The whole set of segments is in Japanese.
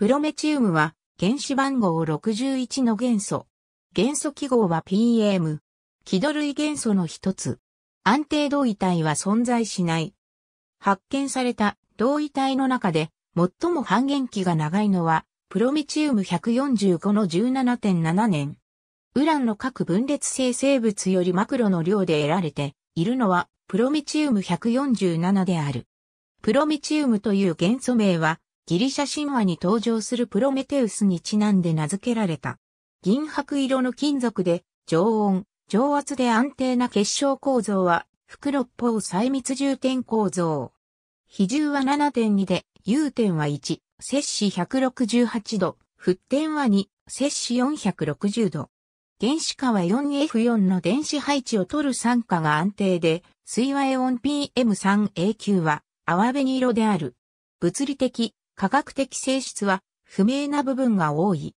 プロメチウムは原子番号61の元素。元素記号は PM。気土類元素の一つ。安定同位体は存在しない。発見された同位体の中で最も半減期が長いのはプロメチウム145の17.7年。ウランの各分裂性生物よりマクロの量で得られているのはプロメチウム147である。プロメチウムという元素名はギリシャ神話に登場するプロメテウスにちなんで名付けられた。銀白色の金属で、常温、常圧で安定な結晶構造は、袋っぽう細密重点構造。比重は7.2で、融点は1、摂氏168度、沸点は2、摂氏460度。原子化は 4F4 の電子配置を取る酸化が安定で、水和エオン PM3A9 は、泡紅色である。物理的、科学的性質は不明な部分が多い。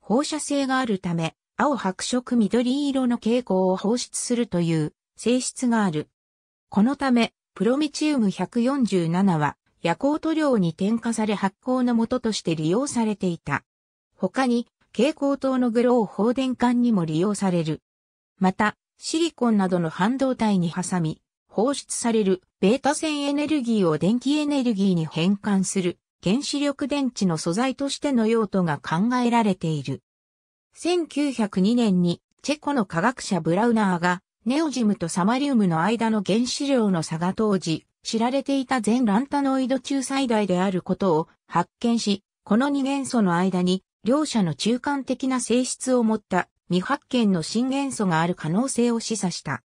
放射性があるため、青白色緑色の蛍光を放出するという性質がある。このため、プロミチウム147は夜光塗料に添加され発光の元として利用されていた。他に、蛍光灯のグロー放電管にも利用される。また、シリコンなどの半導体に挟み、放出されるベータ線エネルギーを電気エネルギーに変換する原子力電池の素材としての用途が考えられている。1902年にチェコの科学者ブラウナーがネオジムとサマリウムの間の原子量の差が当時知られていた全ランタノイド中最大であることを発見し、この二元素の間に両者の中間的な性質を持った未発見の新元素がある可能性を示唆した。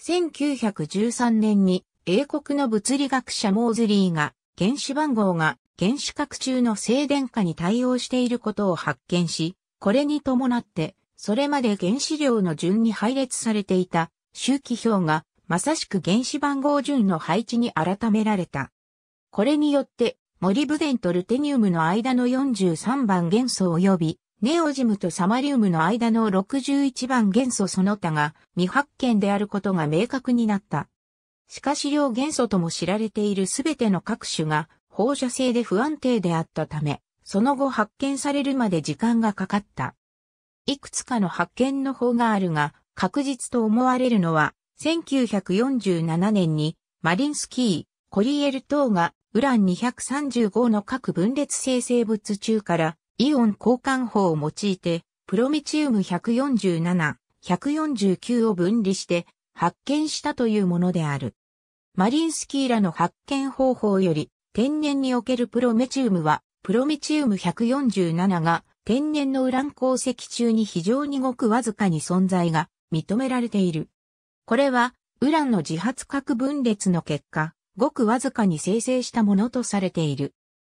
1913年に英国の物理学者モーズリーが原子番号が原子核中の静電化に対応していることを発見し、これに伴って、それまで原子量の順に配列されていた周期表がまさしく原子番号順の配置に改められた。これによって、モリブデンとルテニウムの間の43番元素及び、ネオジムとサマリウムの間の61番元素その他が未発見であることが明確になった。しかし両元素とも知られているすべての各種が放射性で不安定であったため、その後発見されるまで時間がかかった。いくつかの発見の方があるが、確実と思われるのは、1947年に、マリンスキー、コリエル等が、ウラン235の各分裂生成物中から、イオン交換法を用いて、プロミチウム147、149を分離して発見したというものである。マリンスキーらの発見方法より天然におけるプロメチウムは、プロメチウム147が天然のウラン鉱石中に非常にごくわずかに存在が認められている。これは、ウランの自発核分裂の結果、ごくわずかに生成したものとされている。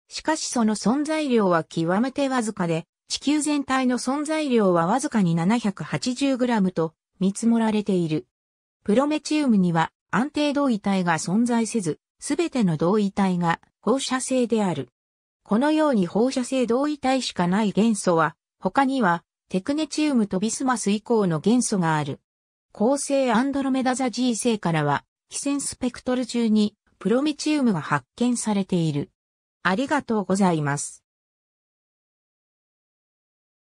しかしその存在量は極めてわずかで、地球全体の存在量はわずかに 780g と見積もられている。プロメチウムには安定同位体が存在せず、すべての同位体が放射性である。このように放射性同位体しかない元素は、他には、テクネチウムとビスマス以降の元素がある。恒星アンドロメダ座 G 星からは、非線スペクトル中にプロミチウムが発見されている。ありがとうございます。